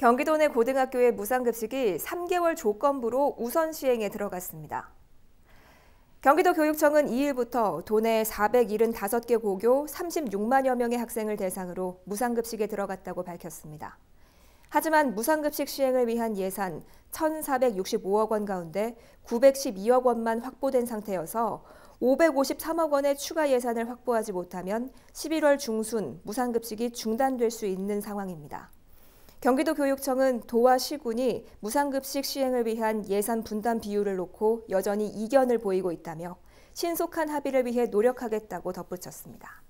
경기도 내 고등학교의 무상급식이 3개월 조건부로 우선 시행에 들어갔습니다. 경기도 교육청은 2일부터 도내 475개 고교 36만여 명의 학생을 대상으로 무상급식에 들어갔다고 밝혔습니다. 하지만 무상급식 시행을 위한 예산 1,465억 원 가운데 912억 원만 확보된 상태여서 553억 원의 추가 예산을 확보하지 못하면 11월 중순 무상급식이 중단될 수 있는 상황입니다. 경기도교육청은 도와 시군이 무상급식 시행을 위한 예산 분담 비율을 놓고 여전히 이견을 보이고 있다며 신속한 합의를 위해 노력하겠다고 덧붙였습니다.